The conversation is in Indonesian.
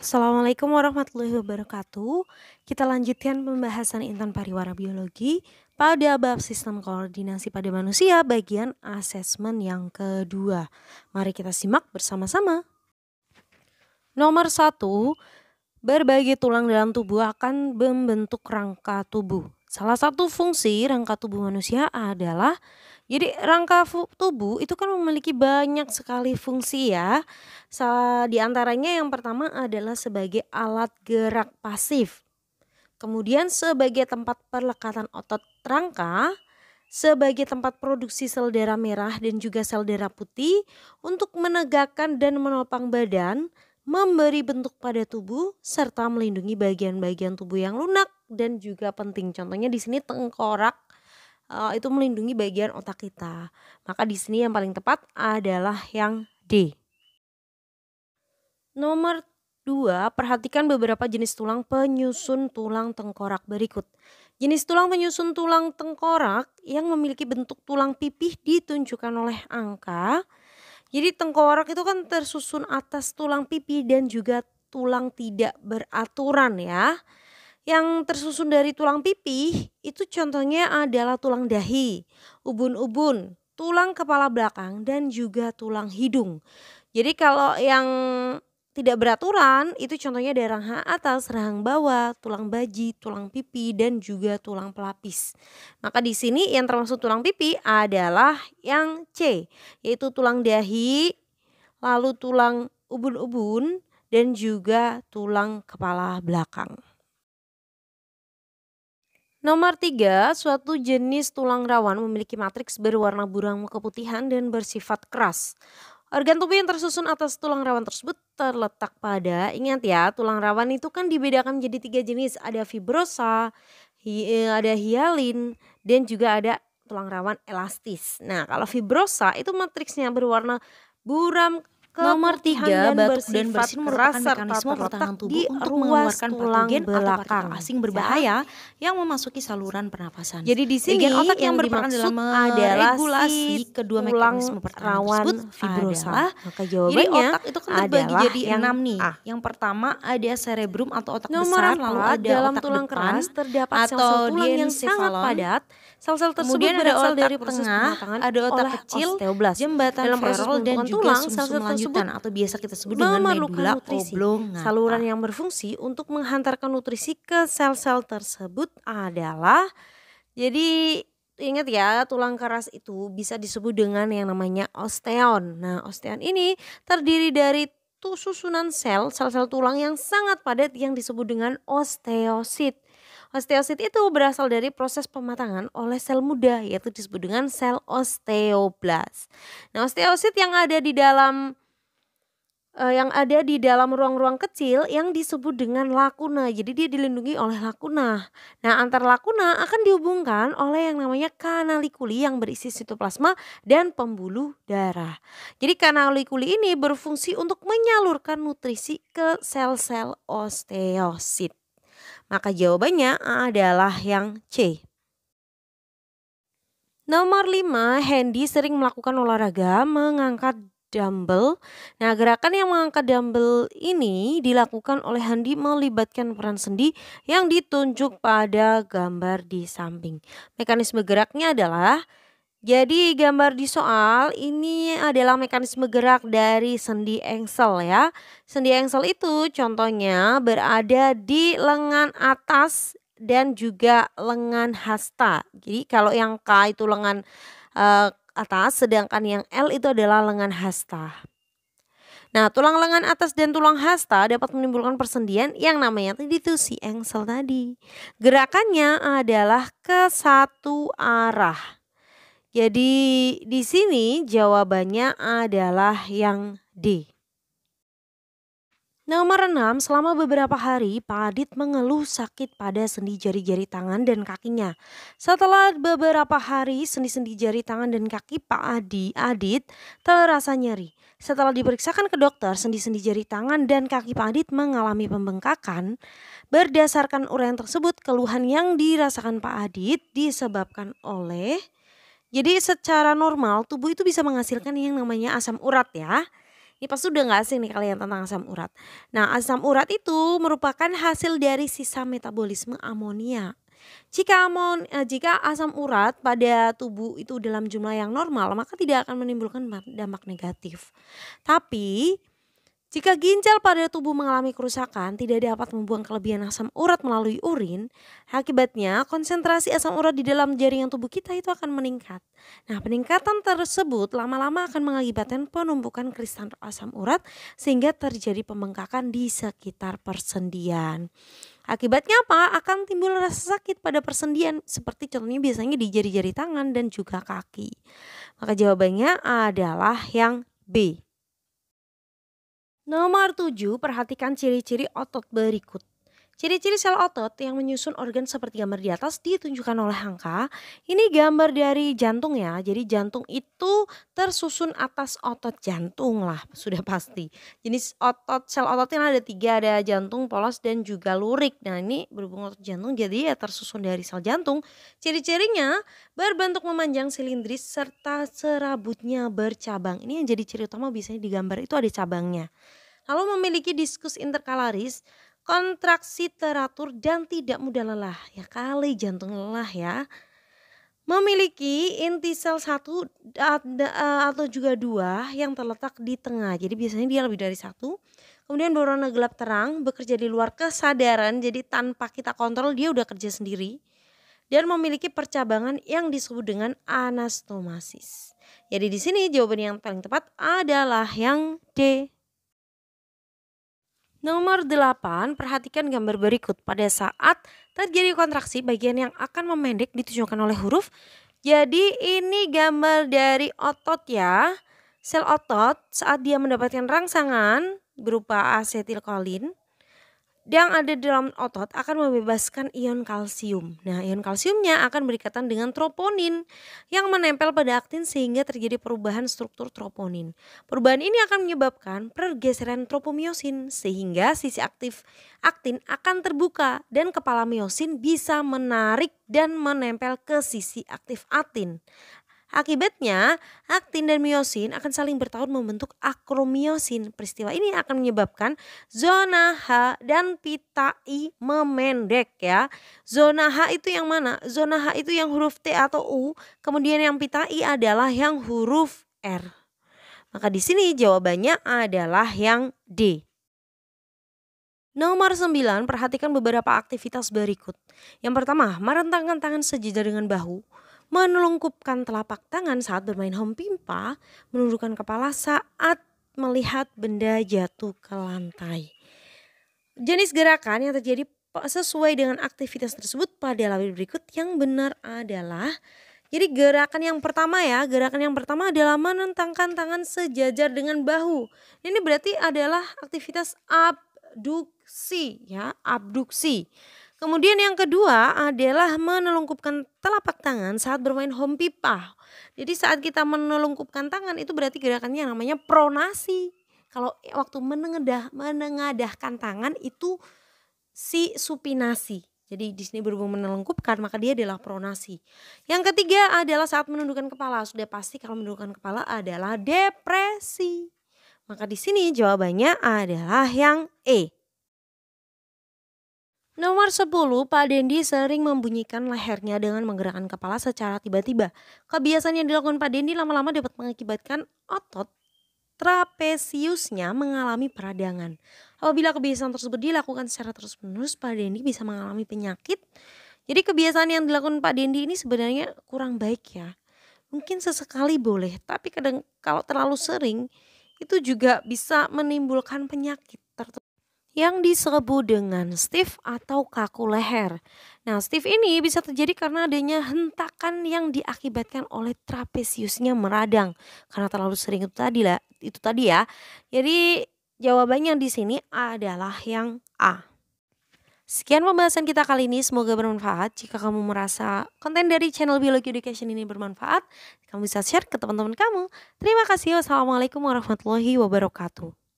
Assalamualaikum warahmatullahi wabarakatuh. Kita lanjutkan pembahasan intan pariwara biologi pada bab sistem koordinasi pada manusia bagian asesmen yang kedua. Mari kita simak bersama-sama. Nomor satu, berbagai tulang dalam tubuh akan membentuk rangka tubuh. Salah satu fungsi rangka tubuh manusia adalah jadi rangka tubuh itu kan memiliki banyak sekali fungsi ya. Salah di antaranya yang pertama adalah sebagai alat gerak pasif. Kemudian sebagai tempat perlekatan otot rangka, sebagai tempat produksi sel darah merah dan juga sel darah putih untuk menegakkan dan menopang badan, memberi bentuk pada tubuh serta melindungi bagian-bagian tubuh yang lunak dan juga penting. Contohnya di sini tengkorak uh, itu melindungi bagian otak kita. Maka di sini yang paling tepat adalah yang D. Nomor dua, perhatikan beberapa jenis tulang penyusun tulang tengkorak berikut. Jenis tulang penyusun tulang tengkorak yang memiliki bentuk tulang pipih ditunjukkan oleh angka. Jadi tengkorak itu kan tersusun atas tulang pipih dan juga tulang tidak beraturan ya yang tersusun dari tulang pipih itu contohnya adalah tulang dahi, ubun-ubun, tulang kepala belakang dan juga tulang hidung. Jadi kalau yang tidak beraturan itu contohnya dari rahang atas, rahang bawah, tulang baji, tulang pipi dan juga tulang pelapis. Maka di sini yang termasuk tulang pipi adalah yang C, yaitu tulang dahi, lalu tulang ubun-ubun dan juga tulang kepala belakang. Nomor tiga, suatu jenis tulang rawan memiliki matriks berwarna buram keputihan dan bersifat keras. Organ tubuh yang tersusun atas tulang rawan tersebut terletak pada, ingat ya, tulang rawan itu kan dibedakan menjadi tiga jenis, ada fibrosa, hi, eh, ada hialin, dan juga ada tulang rawan elastis. Nah, kalau fibrosa itu matriksnya berwarna buram Nomor tiga, batuk dan bersin merupakan mekanisme pertahanan tubuh untuk mengeluarkan patogen belakang. atau partikel asing ya. berbahaya yang memasuki saluran pernafasan. Jadi di sini Bagian otak yang, yang berperan dalam adalah regulasi kedua mekanisme pertahanan tersebut fibrosa. Adalah, Maka jawabannya jadi otak itu kan terbagi jadi yang enam nih. A. Yang pertama ada cerebrum atau otak Nomor besar, lalu ada dalam otak tulang depan, keras terdapat sel-sel tulang yang sangat padat Sel-sel tersebut Kemudian berasal dari proses tengah, ada otak kecil, osteoblas. jembatan dalam proses dan juga sel-sel tersebut atau biasa kita sebut dengan medula nutrisi. oblongata. Nah, Saluran yang berfungsi untuk menghantarkan nutrisi ke sel-sel tersebut adalah jadi ingat ya tulang keras itu bisa disebut dengan yang namanya osteon. Nah osteon ini terdiri dari susunan sel, sel-sel tulang yang sangat padat yang disebut dengan osteosit. Osteosit itu berasal dari proses pematangan oleh sel muda yaitu disebut dengan sel osteoblas. Nah osteosit yang ada di dalam uh, yang ada di dalam ruang-ruang kecil yang disebut dengan lakuna. Jadi dia dilindungi oleh lakuna. Nah, antar lakuna akan dihubungkan oleh yang namanya kanalikuli yang berisi sitoplasma dan pembuluh darah. Jadi kanalikuli ini berfungsi untuk menyalurkan nutrisi ke sel-sel osteosit. Maka jawabannya adalah yang C. Nomor 5, Hendy sering melakukan olahraga mengangkat dumbbell. Nah, gerakan yang mengangkat dumbbell ini dilakukan oleh Handi melibatkan peran sendi yang ditunjuk pada gambar di samping. Mekanisme geraknya adalah jadi gambar di soal ini adalah mekanisme gerak dari sendi engsel ya. Sendi engsel itu contohnya berada di lengan atas dan juga lengan hasta. Jadi kalau yang K itu lengan uh, atas, sedangkan yang L itu adalah lengan hasta. Nah, tulang lengan atas dan tulang hasta dapat menimbulkan persendian yang namanya tadi itu si engsel tadi. Gerakannya adalah ke satu arah. Jadi di sini jawabannya adalah yang D. Nomor nah, enam selama beberapa hari, Pak Adit mengeluh sakit pada sendi jari-jari tangan dan kakinya. Setelah beberapa hari, sendi-sendi jari tangan dan kaki Pak Adi, Adit terasa nyeri. Setelah diperiksakan ke dokter, sendi-sendi jari tangan dan kaki Pak Adit mengalami pembengkakan. Berdasarkan uraian tersebut, keluhan yang dirasakan Pak Adit disebabkan oleh... Jadi secara normal tubuh itu bisa menghasilkan yang namanya asam urat ya. Ini ya, pasti udah gak asing nih kalian tentang asam urat. Nah asam urat itu merupakan hasil dari sisa metabolisme amonia. Jika amon, eh, jika asam urat pada tubuh itu dalam jumlah yang normal, maka tidak akan menimbulkan dampak negatif. Tapi jika ginjal pada tubuh mengalami kerusakan, tidak dapat membuang kelebihan asam urat melalui urin, akibatnya konsentrasi asam urat di dalam jaringan tubuh kita itu akan meningkat. Nah, peningkatan tersebut lama-lama akan mengakibatkan penumpukan kristal asam urat sehingga terjadi pembengkakan di sekitar persendian. Akibatnya apa? Akan timbul rasa sakit pada persendian seperti contohnya biasanya di jari-jari tangan dan juga kaki. Maka jawabannya adalah yang B. Nomor 7, perhatikan ciri-ciri otot berikut. Ciri-ciri sel otot yang menyusun organ seperti gambar di atas ditunjukkan oleh angka. Ini gambar dari jantung ya. Jadi jantung itu tersusun atas otot jantung lah, sudah pasti. Jenis otot sel ototnya ada tiga, ada jantung, polos dan juga lurik. Nah ini berhubung otot jantung, jadi ya tersusun dari sel jantung. Ciri-cirinya berbentuk memanjang silindris serta serabutnya bercabang. Ini yang jadi ciri utama biasanya di gambar itu ada cabangnya. Kalau memiliki diskus interkalaris, kontraksi teratur dan tidak mudah lelah. Ya kali jantung lelah ya. Memiliki inti sel satu atau juga dua yang terletak di tengah. Jadi biasanya dia lebih dari satu. Kemudian berwarna gelap terang bekerja di luar kesadaran. Jadi tanpa kita kontrol dia udah kerja sendiri. Dan memiliki percabangan yang disebut dengan anastomasis. Jadi di sini jawaban yang paling tepat adalah yang D. Nomor 8, perhatikan gambar berikut. Pada saat terjadi kontraksi, bagian yang akan memendek ditunjukkan oleh huruf. Jadi ini gambar dari otot ya. Sel otot saat dia mendapatkan rangsangan berupa asetilkolin, yang ada di dalam otot akan membebaskan ion kalsium. Nah, ion kalsiumnya akan berikatan dengan troponin yang menempel pada aktin sehingga terjadi perubahan struktur troponin. Perubahan ini akan menyebabkan pergeseran tropomiosin sehingga sisi aktif aktin akan terbuka dan kepala miosin bisa menarik dan menempel ke sisi aktif aktin. Akibatnya, aktin dan miosin akan saling bertaut membentuk akromiosin. Peristiwa ini akan menyebabkan zona H dan pita I memendek ya. Zona H itu yang mana? Zona H itu yang huruf T atau U, kemudian yang pita I adalah yang huruf R. Maka di sini jawabannya adalah yang D. Nomor 9, perhatikan beberapa aktivitas berikut. Yang pertama, merentangkan tangan sejajar dengan bahu menelungkupkan telapak tangan saat bermain home pimpa, menundukkan kepala saat melihat benda jatuh ke lantai. Jenis gerakan yang terjadi sesuai dengan aktivitas tersebut pada label berikut yang benar adalah jadi gerakan yang pertama ya, gerakan yang pertama adalah menentangkan tangan sejajar dengan bahu. Ini berarti adalah aktivitas abduksi ya, abduksi. Kemudian yang kedua adalah menelungkupkan telapak tangan saat bermain home pipa. Jadi saat kita menelungkupkan tangan itu berarti gerakannya namanya pronasi. Kalau waktu menengadah menengadahkan tangan itu si supinasi. Jadi di sini berhubung menelungkupkan, maka dia adalah pronasi. Yang ketiga adalah saat menundukkan kepala. Sudah pasti kalau menundukkan kepala adalah depresi. Maka di sini jawabannya adalah yang E. Nomor 10, Pak Dendi sering membunyikan lehernya dengan menggerakkan kepala secara tiba-tiba. Kebiasaan yang dilakukan Pak Dendi lama-lama dapat mengakibatkan otot trapesiusnya mengalami peradangan. Apabila kebiasaan tersebut dilakukan secara terus-menerus, Pak Dendi bisa mengalami penyakit. Jadi kebiasaan yang dilakukan Pak Dendi ini sebenarnya kurang baik ya. Mungkin sesekali boleh, tapi kadang kalau terlalu sering itu juga bisa menimbulkan penyakit tertentu yang diserbu dengan stiff atau kaku leher. Nah, stiff ini bisa terjadi karena adanya hentakan yang diakibatkan oleh trapesiusnya meradang karena terlalu sering itu tadi lah, itu tadi ya. Jadi jawabannya di sini adalah yang A. Sekian pembahasan kita kali ini, semoga bermanfaat. Jika kamu merasa konten dari channel Biologi Education ini bermanfaat, kamu bisa share ke teman-teman kamu. Terima kasih, wassalamualaikum warahmatullahi wabarakatuh.